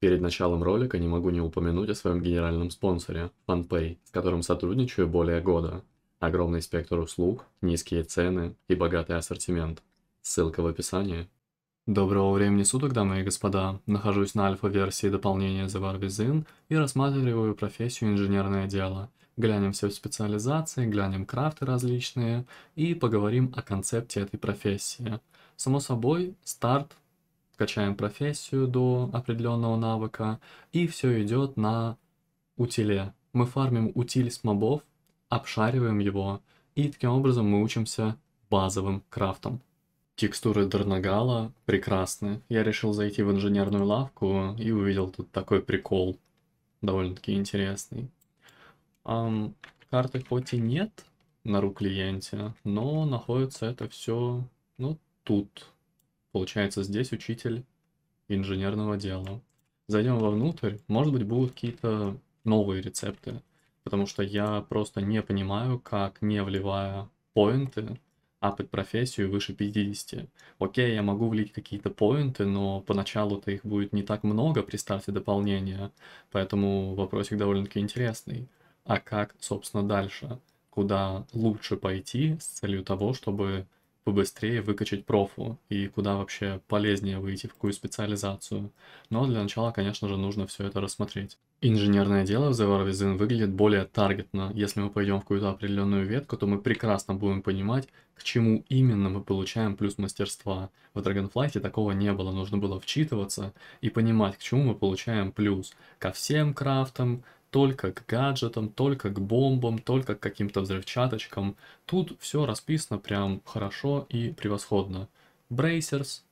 Перед началом ролика не могу не упомянуть о своем генеральном спонсоре, FunPay, с которым сотрудничаю более года. Огромный спектр услуг, низкие цены и богатый ассортимент. Ссылка в описании. Доброго времени суток, дамы и господа. Нахожусь на альфа-версии дополнения The War Within и рассматриваю профессию инженерное дело. Глянем все в специализации, глянем крафты различные и поговорим о концепте этой профессии. Само собой, старт качаем профессию до определенного навыка, и все идет на утиле. Мы фармим утиль с мобов, обшариваем его, и таким образом мы учимся базовым крафтом. Текстуры Дарнагала прекрасны. Я решил зайти в инженерную лавку и увидел тут такой прикол, довольно-таки интересный. Um, карты хоть и нет на ру клиенте, но находится это все, ну, тут, Получается, здесь учитель инженерного дела. Зайдем вовнутрь, может быть, будут какие-то новые рецепты, потому что я просто не понимаю, как, не вливая поинты, апать профессию выше 50. Окей, я могу влить какие-то поинты, но поначалу-то их будет не так много при старте дополнения, поэтому вопросик довольно-таки интересный. А как, собственно, дальше? Куда лучше пойти с целью того, чтобы побыстрее выкачать профу и куда вообще полезнее выйти, в какую специализацию. Но для начала, конечно же, нужно все это рассмотреть. Инженерное дело в Zero Within выглядит более таргетно. Если мы пойдем в какую-то определенную ветку, то мы прекрасно будем понимать, к чему именно мы получаем плюс мастерства. В Dragonflight такого не было, нужно было вчитываться и понимать, к чему мы получаем плюс. Ко всем крафтам, только к гаджетам, только к бомбам, только к каким-то взрывчаточкам. Тут все расписано прям хорошо и превосходно. Брейсерс,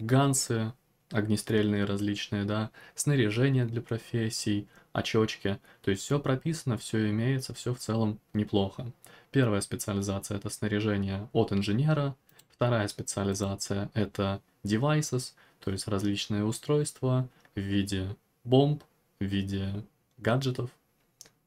гансы, огнестрельные различные, да, снаряжение для профессий, очечки. То есть все прописано, все имеется, все в целом неплохо. Первая специализация это снаряжение от инженера, вторая специализация это devices, то есть различные устройства в виде бомб, в виде гаджетов.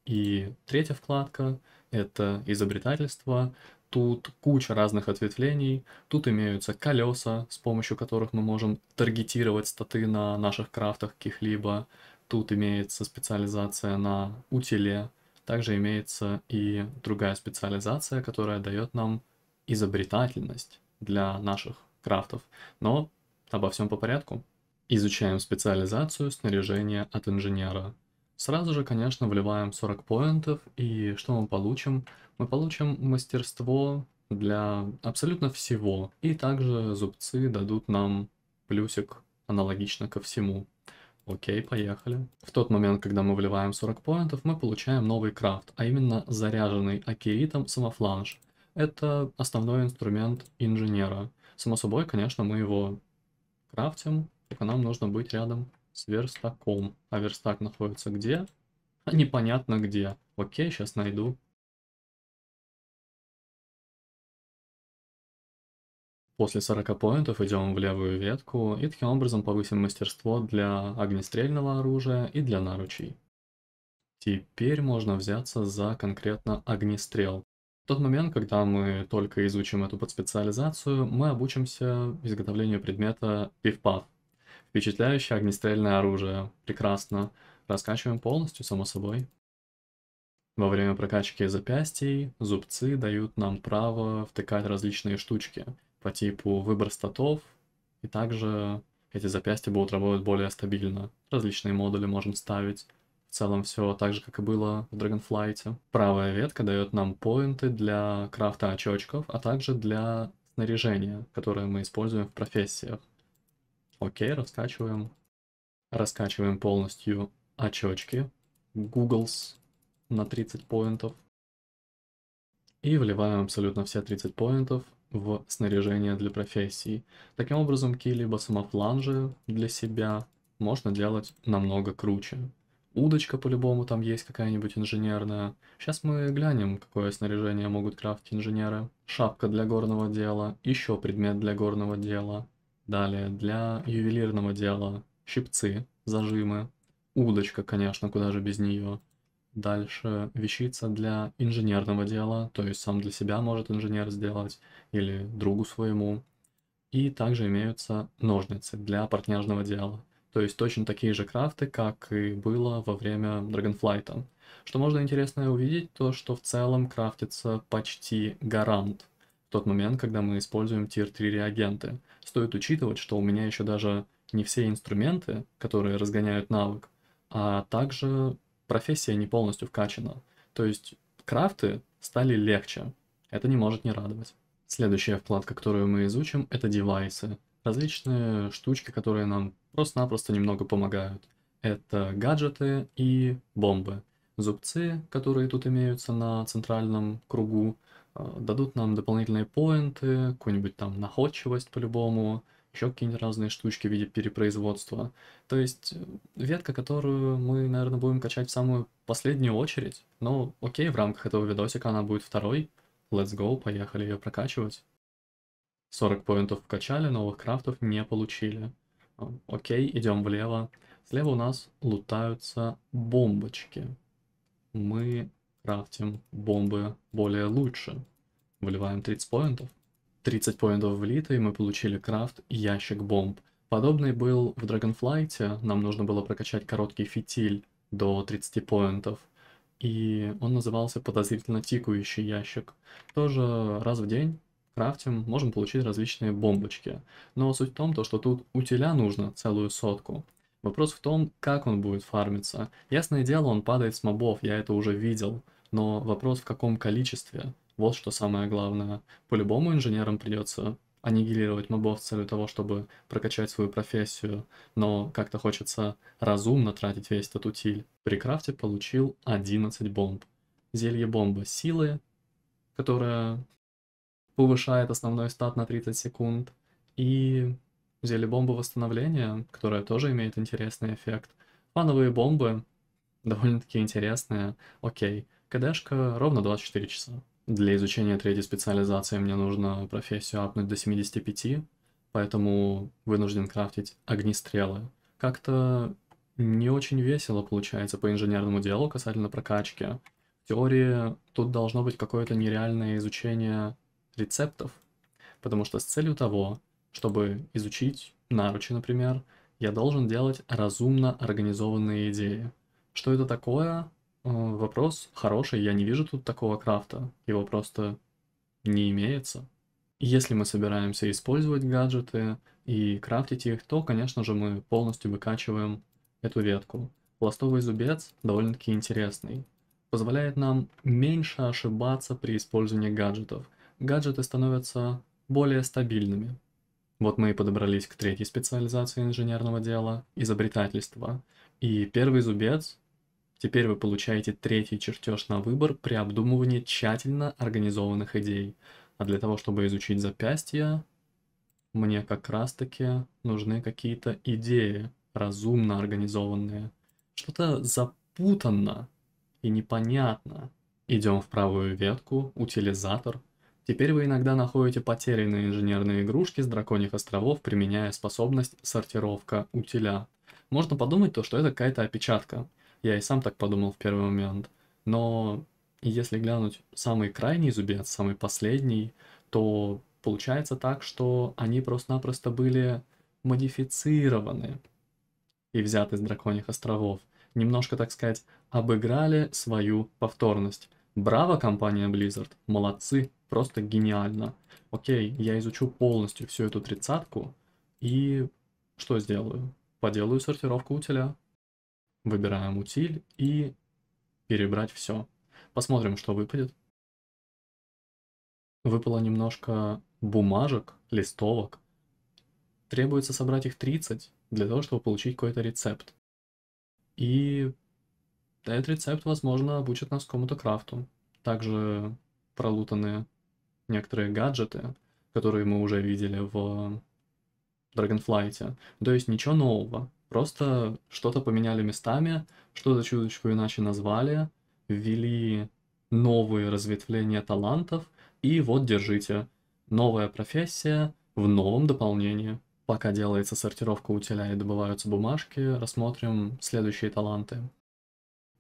И третья вкладка — это изобретательство. Тут куча разных ответвлений. Тут имеются колеса, с помощью которых мы можем таргетировать статы на наших крафтах каких-либо. Тут имеется специализация на утиле. Также имеется и другая специализация, которая дает нам изобретательность для наших крафтов. Но обо всем по порядку. Изучаем специализацию снаряжения от инженера. Сразу же, конечно, вливаем 40 поинтов, и что мы получим? Мы получим мастерство для абсолютно всего, и также зубцы дадут нам плюсик аналогично ко всему. Окей, поехали. В тот момент, когда мы вливаем 40 поинтов, мы получаем новый крафт, а именно заряженный акеритом самофланж. Это основной инструмент инженера. Само собой, конечно, мы его крафтим, только типа, нам нужно быть рядом с верстаком. А верстак находится где? А непонятно где. Окей, сейчас найду. После 40 поинтов идем в левую ветку и таким образом повысим мастерство для огнестрельного оружия и для наручей. Теперь можно взяться за конкретно огнестрел. В тот момент, когда мы только изучим эту подспециализацию, мы обучимся изготовлению предмета пивпав. Впечатляющее огнестрельное оружие. Прекрасно. Раскачиваем полностью, само собой. Во время прокачки запястий зубцы дают нам право втыкать различные штучки по типу выбор статов, и также эти запястья будут работать более стабильно. Различные модули можем ставить. В целом все так же, как и было в Dragonflight. Правая ветка дает нам поинты для крафта очочков, а также для снаряжения, которое мы используем в профессиях. Окей, раскачиваем. Раскачиваем полностью очечки Googles на 30 поинтов. И вливаем абсолютно все 30 поинтов в снаряжение для профессии. Таким образом, какие-либо самофланжи для себя можно делать намного круче. Удочка по-любому там есть какая-нибудь инженерная. Сейчас мы глянем, какое снаряжение могут крафтить инженеры. Шапка для горного дела, еще предмет для горного дела, Далее для ювелирного дела щипцы, зажимы, удочка, конечно, куда же без нее. Дальше вещица для инженерного дела, то есть сам для себя может инженер сделать или другу своему. И также имеются ножницы для партняжного дела. То есть точно такие же крафты, как и было во время Dragonflight. Что можно интересное увидеть, то что в целом крафтится почти гарант в тот момент, когда мы используем тир-3 реагенты. Стоит учитывать, что у меня еще даже не все инструменты, которые разгоняют навык, а также профессия не полностью вкачана. То есть крафты стали легче. Это не может не радовать. Следующая вкладка, которую мы изучим, это девайсы. Различные штучки, которые нам просто-напросто немного помогают. Это гаджеты и бомбы. Зубцы, которые тут имеются на центральном кругу, а, дадут нам дополнительные поинты, какую-нибудь там находчивость по-любому, еще какие-нибудь разные штучки в виде перепроизводства. То есть э, ветка, которую мы, наверное, будем качать в самую последнюю очередь. Но окей, в рамках этого видосика она будет второй. Let's go, поехали ее прокачивать. 40 поинтов качали, новых крафтов не получили. А, окей, идем влево. Слева у нас лутаются бомбочки. Мы крафтим бомбы более лучше. Выливаем 30 поинтов. 30 поинтов влито, и мы получили крафт ящик бомб. Подобный был в Dragonflight, нам нужно было прокачать короткий фитиль до 30 поинтов. И он назывался подозрительно тикующий ящик. Тоже раз в день крафтим, можем получить различные бомбочки. Но суть в том, то, что тут утиля нужно целую сотку. Вопрос в том, как он будет фармиться. Ясное дело, он падает с мобов, я это уже видел но вопрос в каком количестве, вот что самое главное. По-любому инженерам придется аннигилировать мобов с целью того, чтобы прокачать свою профессию, но как-то хочется разумно тратить весь этот утиль. При крафте получил 11 бомб. Зелье бомба силы, которое повышает основной стат на 30 секунд, и зелье бомба восстановления, которое тоже имеет интересный эффект. Фановые бомбы довольно-таки интересные, окей. КДшка ровно 24 часа. Для изучения третьей специализации мне нужно профессию апнуть до 75, поэтому вынужден крафтить огнестрелы. Как-то не очень весело получается по инженерному делу касательно прокачки. В теории тут должно быть какое-то нереальное изучение рецептов, потому что с целью того, чтобы изучить наручи, например, я должен делать разумно организованные идеи. Что это такое? Э, вопрос хороший, я не вижу тут такого крафта, его просто не имеется. Если мы собираемся использовать гаджеты и крафтить их, то, конечно же, мы полностью выкачиваем эту ветку. Пластовый зубец довольно-таки интересный. Позволяет нам меньше ошибаться при использовании гаджетов. Гаджеты становятся более стабильными. Вот мы и подобрались к третьей специализации инженерного дела – изобретательства. И первый зубец Теперь вы получаете третий чертеж на выбор при обдумывании тщательно организованных идей. А для того, чтобы изучить запястья, мне как раз-таки нужны какие-то идеи, разумно организованные. Что-то запутанно и непонятно. Идем в правую ветку, утилизатор. Теперь вы иногда находите потерянные инженерные игрушки с драконьих островов, применяя способность сортировка утиля. Можно подумать то, что это какая-то опечатка. Я и сам так подумал в первый момент. Но если глянуть самый крайний зубец, самый последний, то получается так, что они просто-напросто были модифицированы и взяты из драконьих островов. Немножко, так сказать, обыграли свою повторность. Браво, компания Blizzard, молодцы, просто гениально. Окей, я изучу полностью всю эту тридцатку и что сделаю? Поделаю сортировку утиля. Выбираем утиль и перебрать все. Посмотрим, что выпадет. Выпало немножко бумажек, листовок. Требуется собрать их 30 для того, чтобы получить какой-то рецепт. И этот рецепт, возможно, обучит нас кому то крафту. Также пролутаны некоторые гаджеты, которые мы уже видели в Dragonflight. То есть ничего нового. Просто что-то поменяли местами, что-то чуточку иначе назвали, ввели новые разветвления талантов, и вот держите, новая профессия в новом дополнении. Пока делается сортировка утиля и добываются бумажки, рассмотрим следующие таланты.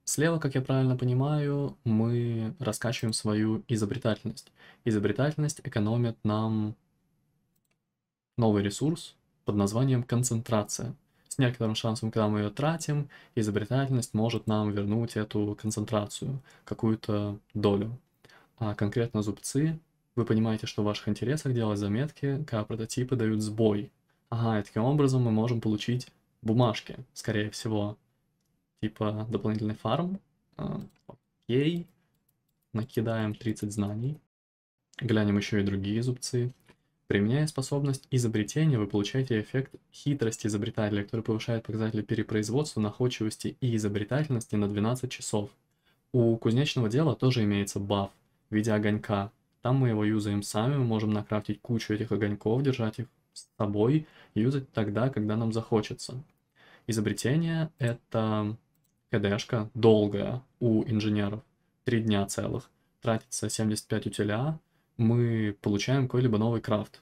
Слева, как я правильно понимаю, мы раскачиваем свою изобретательность. Изобретательность экономит нам новый ресурс под названием концентрация – некоторым шансом, когда мы ее тратим, изобретательность может нам вернуть эту концентрацию, какую-то долю. А конкретно зубцы, вы понимаете, что в ваших интересах делать заметки, когда прототипы дают сбой. Ага, и таким образом мы можем получить бумажки, скорее всего, типа дополнительный фарм. А, окей, накидаем 30 знаний. Глянем еще и другие зубцы. Применяя способность изобретения, вы получаете эффект хитрости изобретателя, который повышает показатели перепроизводства, находчивости и изобретательности на 12 часов. У кузнечного дела тоже имеется баф в виде огонька. Там мы его юзаем сами, мы можем накрафтить кучу этих огоньков, держать их с собой, юзать тогда, когда нам захочется. Изобретение — это кдшка долгая у инженеров, 3 дня целых. Тратится 75 утиля, мы получаем какой-либо новый крафт.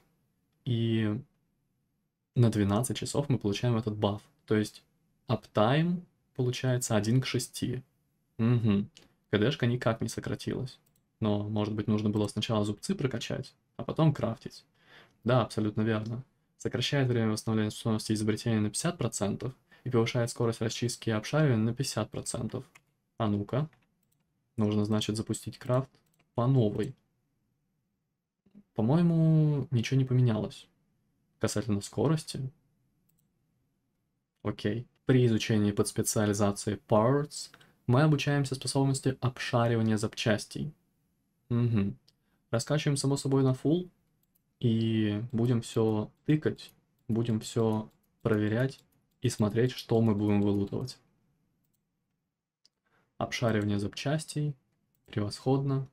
И на 12 часов мы получаем этот баф. То есть аптайм получается 1 к 6. Угу. КДшка никак не сократилась. Но, может быть, нужно было сначала зубцы прокачать, а потом крафтить. Да, абсолютно верно. Сокращает время восстановления способности изобретения на 50% и повышает скорость расчистки обшаривания на 50%. А ну-ка. Нужно, значит, запустить крафт по новой. По-моему, ничего не поменялось касательно скорости. Окей. При изучении под специализацией Parts мы обучаемся способности обшаривания запчастей. Угу. Раскачиваем, само собой, на full и будем все тыкать, будем все проверять и смотреть, что мы будем вылутывать. Обшаривание запчастей превосходно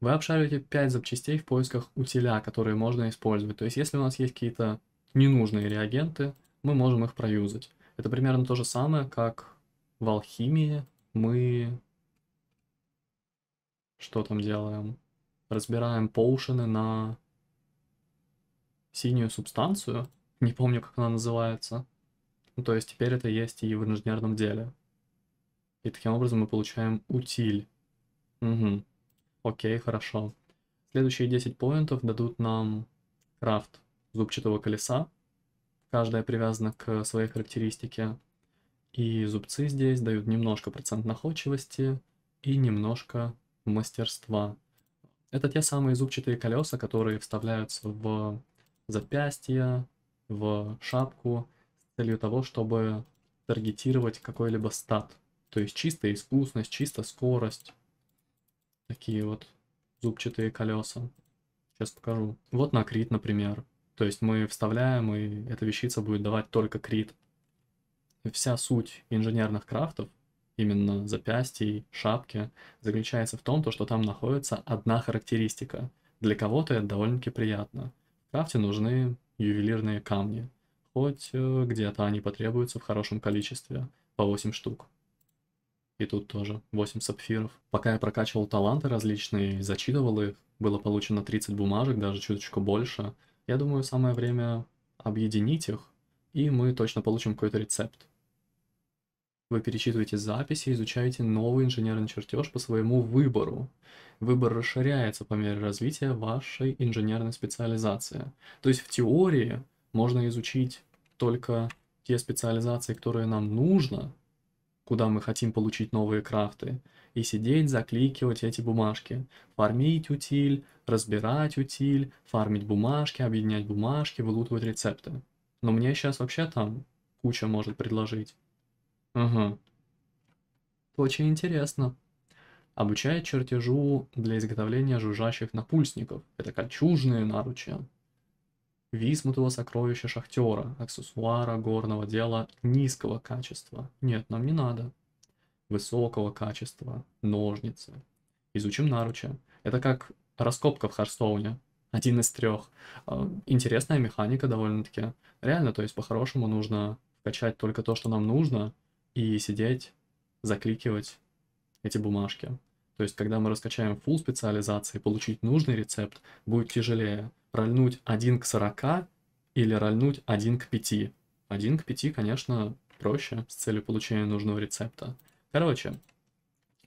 вы обшариваете 5 запчастей в поисках утиля, которые можно использовать. То есть, если у нас есть какие-то ненужные реагенты, мы можем их проюзать. Это примерно то же самое, как в алхимии мы... Что там делаем? Разбираем поушены на синюю субстанцию. Не помню, как она называется. Ну, то есть теперь это есть и в инженерном деле. И таким образом мы получаем утиль. Угу. Окей, хорошо. Следующие 10 поинтов дадут нам крафт зубчатого колеса. Каждая привязана к своей характеристике. И зубцы здесь дают немножко процент находчивости и немножко мастерства. Это те самые зубчатые колеса, которые вставляются в запястье, в шапку с целью того, чтобы таргетировать какой-либо стат. То есть чистая искусность, чисто скорость, Такие вот зубчатые колеса. Сейчас покажу. Вот на крит, например. То есть мы вставляем, и эта вещица будет давать только крит. Вся суть инженерных крафтов, именно запястьей, шапки, заключается в том, то, что там находится одна характеристика. Для кого-то это довольно-таки приятно. В крафте нужны ювелирные камни. Хоть э, где-то они потребуются в хорошем количестве, по 8 штук. И тут тоже 8 сапфиров. Пока я прокачивал таланты различные, зачитывал их, было получено 30 бумажек, даже чуточку больше. Я думаю, самое время объединить их, и мы точно получим какой-то рецепт. Вы перечитываете записи, изучаете новый инженерный чертеж по своему выбору. Выбор расширяется по мере развития вашей инженерной специализации. То есть в теории можно изучить только те специализации, которые нам нужно, куда мы хотим получить новые крафты, и сидеть, закликивать эти бумажки, фармить утиль, разбирать утиль, фармить бумажки, объединять бумажки, вылутывать рецепты. Но мне сейчас вообще там куча может предложить. Угу. Очень интересно. Обучает чертежу для изготовления жужжащих напульсников. Это кольчужные наручи висмутого сокровища шахтера, аксессуара горного дела низкого качества. Нет, нам не надо. Высокого качества, ножницы. Изучим наруча. Это как раскопка в Харстоуне. Один из трех. А, интересная механика довольно-таки. Реально, то есть по-хорошему нужно качать только то, что нам нужно, и сидеть, закликивать эти бумажки. То есть, когда мы раскачаем full специализации, получить нужный рецепт будет тяжелее. Рольнуть 1 к 40 или рольнуть 1 к 5. 1 к 5, конечно, проще с целью получения нужного рецепта. Короче,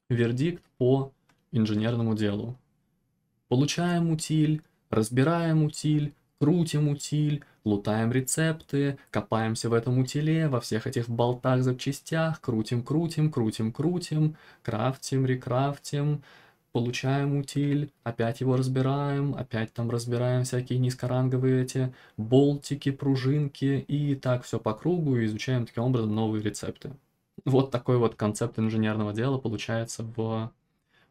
вердикт по инженерному делу. Получаем утиль, разбираем утиль, крутим утиль, лутаем рецепты, копаемся в этом утиле, во всех этих болтах, запчастях, крутим, крутим, крутим, крутим, крафтим, рекрафтим, получаем утиль, опять его разбираем, опять там разбираем всякие низкоранговые эти болтики, пружинки, и так все по кругу, и изучаем таким образом новые рецепты. Вот такой вот концепт инженерного дела получается в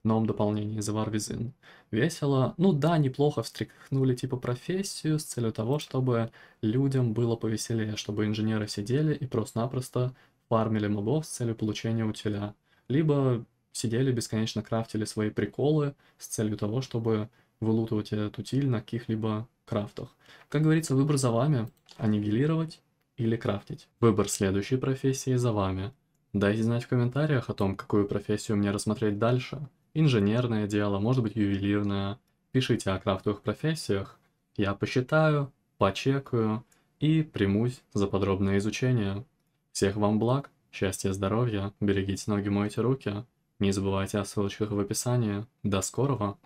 новом дополнении The War Within. Весело. Ну да, неплохо встряхнули типа профессию с целью того, чтобы людям было повеселее, чтобы инженеры сидели и просто-напросто фармили мобов с целью получения утиля. Либо сидели бесконечно крафтили свои приколы с целью того, чтобы вылутывать этот утиль на каких-либо крафтах. Как говорится, выбор за вами, аннигилировать или крафтить. Выбор следующей профессии за вами. Дайте знать в комментариях о том, какую профессию мне рассмотреть дальше инженерное дело, может быть ювелирное. Пишите о крафтовых профессиях, я посчитаю, почекаю и примусь за подробное изучение. Всех вам благ, счастья, здоровья, берегите ноги, мойте руки. Не забывайте о ссылочках в описании. До скорого!